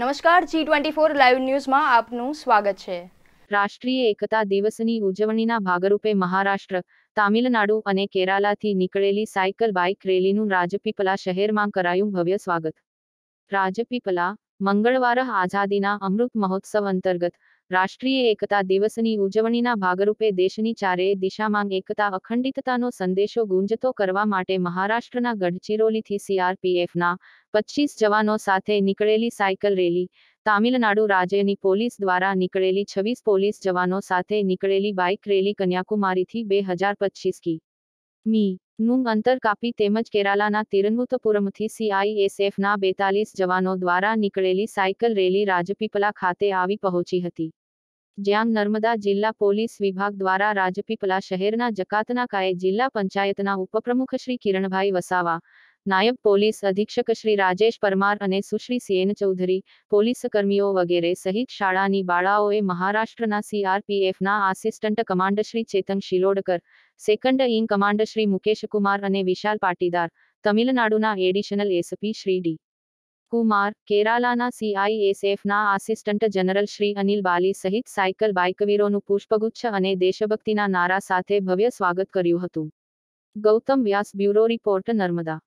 નમસ્કાર G twenty four live ન્યૂઝમાં આપનું સ્વાગત છે રાષ્ટ્રીય એકતા દિવસની ઉજવણીના ભાગરૂપે મહારાષ્ટ્ર તામિલનાડુ અને કેરાલાથી નીકળેલી સાયકલ બાઇક રેલીનું રાજપીપલા શહેરમાં કરાયું ભવ્ય સ્વાગત રાજપીપલા મંગળવાર આઝાદીના અમૃત મહોત્સવ અંતર્ગત રાષ્ટ્રીય એકતા દિવસની ઉજવણીના ભાગરૂપે દેશની ચારેય દિશામાં એકતા અખંડિતતાનો સંદેશો ગુંજતો કરવા માટે મહારાષ્ટ્રના ગઢચિરોલીથી સીઆરપીએફના પચીસ જવાનો સાથે નીકળેલી સાયકલ રેલી તામિલનાડુ રાજ્યની પોલીસ દ્વારા નીકળેલી છવ્વીસ પોલીસ જવાનો સાથે નીકળેલી બાઇક રેલી કન્યાકુમારીથી બે હજાર પચીસ કી મી નું અંતર કાપી તેમજ કેરાલાના તિરનમુથપુરમથી સીઆઈએસએફના બેતાલીસ જવાનો દ્વારા નીકળેલી સાયકલ રેલી રાજપીપલા ખાતે આવી પહોંચી હતી જ્યાં નર્મદા જિલ્લા પોલીસ વિભાગ દ્વારા રાજપીપલા શહેરના જકાતનાકાએ જિલ્લા પંચાયતના ઉપપ્રમુખ શ્રી કિરણભાઈ વસાવા નાયબ પોલીસ અધિક્ષક શ્રી રાજેશ પરમાર અને સુશ્રી સીએન ચૌધરી પોલીસ કર્મીઓ વગેરે સહિત શાળાની બાળાઓએ મહારાષ્ટ્રના સીઆરપીએફના assistant commander Shri Chetan Shilodkar second in commander Shri Mukesh Kumar અને વિશાલ પાટીદાર તમિલનાડુના additional SP Shri D Kumar કેરાલાના સીઆઈએસએફના આસિસ્ટન્ટ જનરલ શ્રી અનિલ બાલી સહિત સાયકલ બાઇકવીરોનું પુષ્પગુચ્છ અને દેશભક્તિના નારા સાથે ભવ્ય સ્વાગત કર્યું હતું ગૌતમ વ્યાસ બ્યુરો રિપોર્ટ નર્મદા